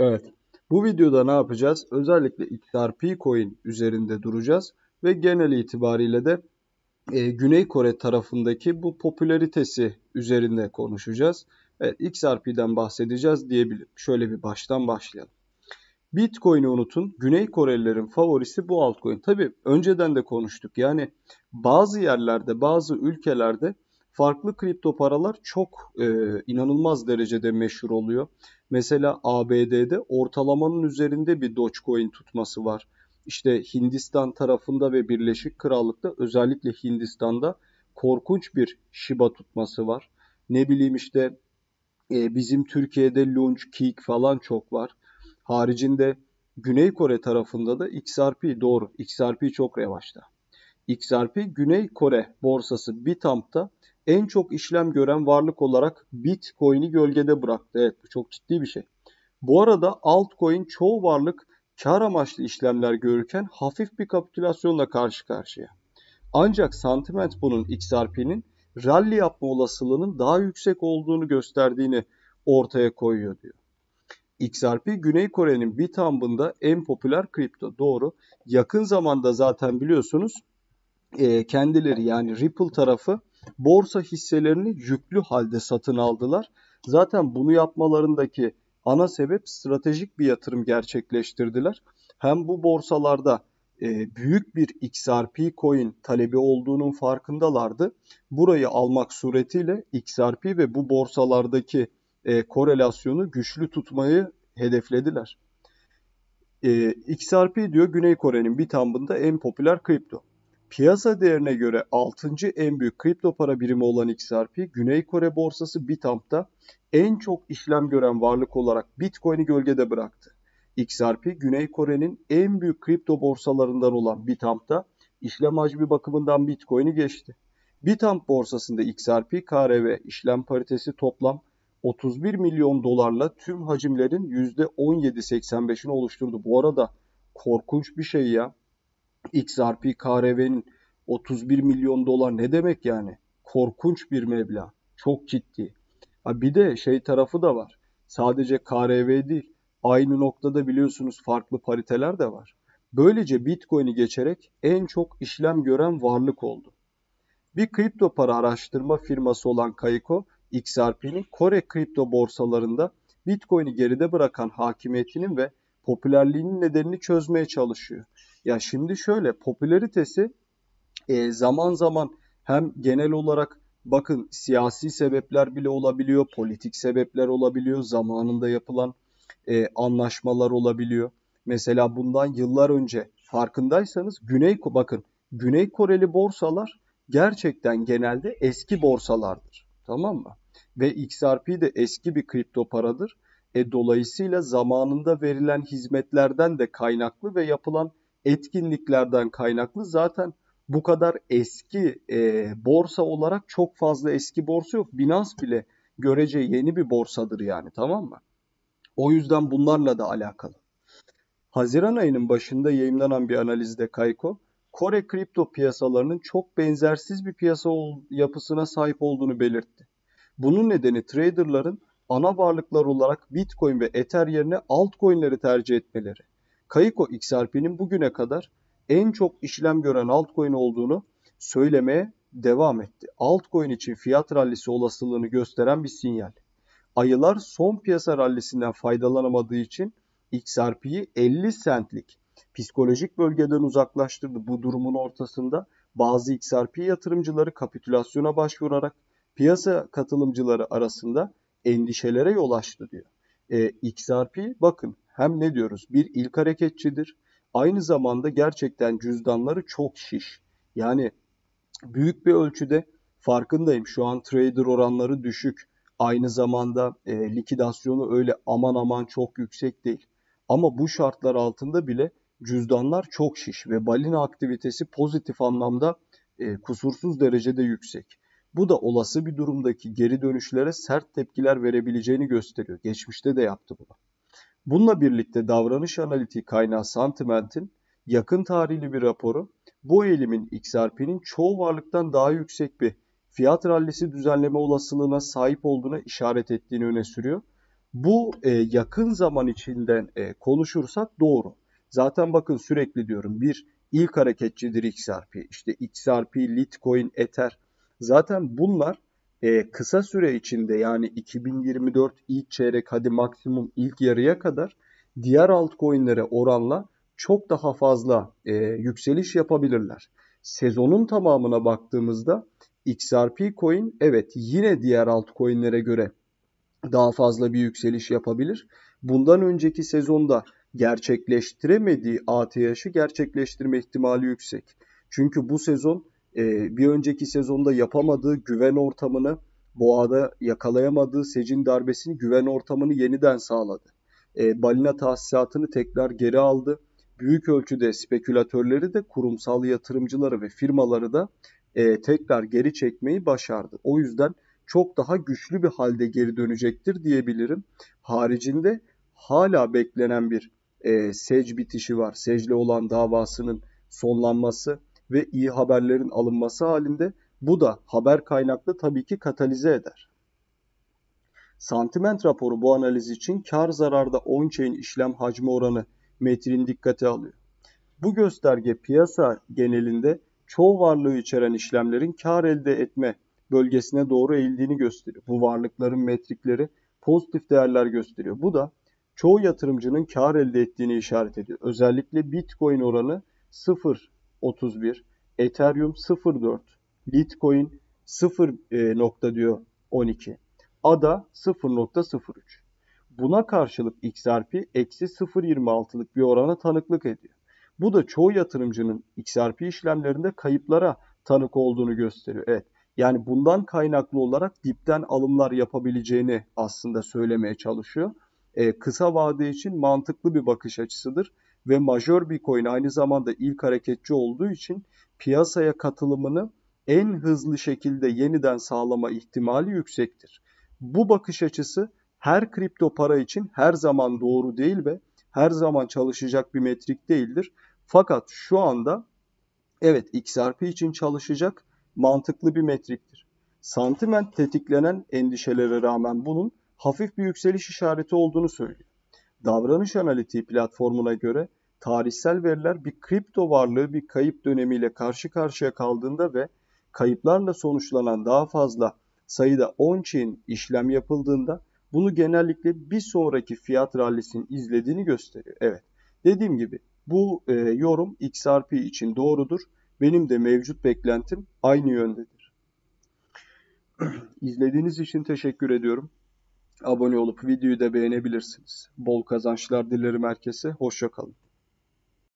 Evet. Bu videoda ne yapacağız? Özellikle XRP coin üzerinde duracağız ve genel itibariyle de e, Güney Kore tarafındaki bu popülaritesi üzerinde konuşacağız. Evet, XRP'den bahsedeceğiz diyebilirim. Şöyle bir baştan başlayalım. Bitcoin'i unutun. Güney Korelilerin favorisi bu altcoin. Tabii önceden de konuştuk. Yani bazı yerlerde, bazı ülkelerde farklı kripto paralar çok e, inanılmaz derecede meşhur oluyor. Mesela ABD'de ortalamanın üzerinde bir Dogecoin tutması var. İşte Hindistan tarafında ve Birleşik Krallık'ta özellikle Hindistan'da korkunç bir Shiba tutması var. Ne bileyim işte e, bizim Türkiye'de Launch, Kick falan çok var. Haricinde Güney Kore tarafında da XRP doğru. XRP çok revaçta. XRP Güney Kore borsası Bitamp'ta en çok işlem gören varlık olarak Bitcoin'i gölgede bıraktı. Evet bu çok ciddi bir şey. Bu arada altcoin çoğu varlık kar amaçlı işlemler görürken hafif bir kapitülasyonla karşı karşıya. Ancak sentiment bunun XRP'nin rally yapma olasılığının daha yüksek olduğunu gösterdiğini ortaya koyuyor diyor. XRP Güney Kore'nin Bitambında en popüler kripto doğru. Yakın zamanda zaten biliyorsunuz e, kendileri yani Ripple tarafı borsa hisselerini yüklü halde satın aldılar. Zaten bunu yapmalarındaki ana sebep stratejik bir yatırım gerçekleştirdiler. Hem bu borsalarda e, büyük bir XRP coin talebi olduğunun farkındalardı. Burayı almak suretiyle XRP ve bu borsalardaki e, korelasyonu güçlü tutmayı hedeflediler. E, XRP diyor Güney Kore'nin bir bitambında en popüler kripto. Piyasa değerine göre 6. en büyük kripto para birimi olan XRP, Güney Kore borsası Bitamp'ta en çok işlem gören varlık olarak Bitcoin'i gölgede bıraktı. XRP, Güney Kore'nin en büyük kripto borsalarından olan Bitamp'ta işlem hacmi bakımından Bitcoin'i geçti. Bitamp borsasında XRP, KRV işlem paritesi toplam 31 milyon dolarla tüm hacimlerin %17.85'ini oluşturdu. Bu arada korkunç bir şey ya. XRP, KRV'nin 31 milyon dolar ne demek yani? Korkunç bir meblağ. Çok ciddi. Ha bir de şey tarafı da var. Sadece KRV değil. Aynı noktada biliyorsunuz farklı pariteler de var. Böylece Bitcoin'i geçerek en çok işlem gören varlık oldu. Bir kripto para araştırma firması olan Kaiko, XRP'nin Kore kripto borsalarında Bitcoin'i geride bırakan hakimiyetinin ve popülerliğinin nedenini çözmeye çalışıyor. Ya şimdi şöyle popülaritesi e, zaman zaman hem genel olarak bakın siyasi sebepler bile olabiliyor, politik sebepler olabiliyor, zamanında yapılan e, anlaşmalar olabiliyor. Mesela bundan yıllar önce farkındaysanız Güney bakın Güney Koreli borsalar gerçekten genelde eski borsalardır. Tamam mı? Ve XRP de eski bir kripto paradır. E, dolayısıyla zamanında verilen hizmetlerden de kaynaklı ve yapılan etkinliklerden kaynaklı zaten bu kadar eski e, borsa olarak çok fazla eski borsa yok. Binance bile görece yeni bir borsadır yani tamam mı? O yüzden bunlarla da alakalı. Haziran ayının başında yayınlanan bir analizde Kayko, Kore kripto piyasalarının çok benzersiz bir piyasa yapısına sahip olduğunu belirtti. Bunun nedeni traderların ana varlıklar olarak Bitcoin ve Ether yerine altcoin'leri tercih etmeleri. Kayiko XRP'nin bugüne kadar en çok işlem gören altcoin olduğunu söylemeye devam etti. Altcoin için fiyat rallisi olasılığını gösteren bir sinyal. Ayılar son piyasa rallisinden faydalanamadığı için XRP'yi 50 centlik psikolojik bölgeden uzaklaştırdı. Bu durumun ortasında bazı XRP yatırımcıları kapitülasyona başvurarak piyasa katılımcıları arasında endişelere yol açtı diyor. E, XRP bakın hem ne diyoruz bir ilk hareketçidir. Aynı zamanda gerçekten cüzdanları çok şiş. Yani büyük bir ölçüde farkındayım şu an trader oranları düşük. Aynı zamanda e, likidasyonu öyle aman aman çok yüksek değil. Ama bu şartlar altında bile cüzdanlar çok şiş ve balina aktivitesi pozitif anlamda e, kusursuz derecede yüksek. Bu da olası bir durumdaki geri dönüşlere sert tepkiler verebileceğini gösteriyor. Geçmişte de yaptı bunu. Bununla birlikte davranış analitiği kaynağı Sentiment'in yakın tarihli bir raporu bu eğilimin XRP'nin çoğu varlıktan daha yüksek bir fiyat rallisi düzenleme olasılığına sahip olduğuna işaret ettiğini öne sürüyor. Bu e, yakın zaman içinden e, konuşursak doğru. Zaten bakın sürekli diyorum bir ilk hareketçidir XRP. İşte XRP, Litecoin, Ether. Zaten bunlar e, kısa süre içinde yani 2024 ilk çeyrek hadi maksimum ilk yarıya kadar diğer altcoin'lere oranla çok daha fazla e, yükseliş yapabilirler. Sezonun tamamına baktığımızda XRP coin evet yine diğer altcoin'lere göre daha fazla bir yükseliş yapabilir. Bundan önceki sezonda gerçekleştiremediği ATH'ı gerçekleştirme ihtimali yüksek. Çünkü bu sezon e, bir önceki sezonda yapamadığı güven ortamını Boğa'da yakalayamadığı Secin darbesini güven ortamını yeniden sağladı. E, balina tahsisatını tekrar geri aldı. Büyük ölçüde spekülatörleri de kurumsal yatırımcıları ve firmaları da e, tekrar geri çekmeyi başardı. O yüzden çok daha güçlü bir halde geri dönecektir diyebilirim. Haricinde hala beklenen bir e, SEC bitişi var. SEC'le olan davasının sonlanması ve iyi haberlerin alınması halinde bu da haber kaynaklı tabii ki katalize eder. Santiment raporu bu analiz için kar zararda on-chain işlem hacmi oranı metrin dikkate alıyor. Bu gösterge piyasa genelinde çoğu varlığı içeren işlemlerin kar elde etme bölgesine doğru eğildiğini gösteriyor. Bu varlıkların metrikleri pozitif değerler gösteriyor. Bu da çoğu yatırımcının kar elde ettiğini işaret ediyor. Özellikle Bitcoin oranı 0 31, Ethereum 0.4, Bitcoin 0 e, nokta diyor 12, ADA 0.03. Buna karşılık XRP eksi 0.26'lık bir orana tanıklık ediyor. Bu da çoğu yatırımcının XRP işlemlerinde kayıplara tanık olduğunu gösteriyor. Evet. Yani bundan kaynaklı olarak dipten alımlar yapabileceğini aslında söylemeye çalışıyor. E, kısa vade için mantıklı bir bakış açısıdır ve majör bir coin aynı zamanda ilk hareketçi olduğu için piyasaya katılımını en hızlı şekilde yeniden sağlama ihtimali yüksektir. Bu bakış açısı her kripto para için her zaman doğru değil ve her zaman çalışacak bir metrik değildir. Fakat şu anda evet XRP için çalışacak mantıklı bir metriktir. Sentiment tetiklenen endişelere rağmen bunun hafif bir yükseliş işareti olduğunu söylüyor. Davranış analitiği platformuna göre tarihsel veriler bir kripto varlığı bir kayıp dönemiyle karşı karşıya kaldığında ve kayıplarla sonuçlanan daha fazla sayıda 10 chain işlem yapıldığında bunu genellikle bir sonraki fiyat rallisinin izlediğini gösteriyor. Evet dediğim gibi bu e, yorum XRP için doğrudur. Benim de mevcut beklentim aynı yöndedir. İzlediğiniz için teşekkür ediyorum. Abone olup videoyu da beğenebilirsiniz. Bol kazançlar dilerim herkese. kalın.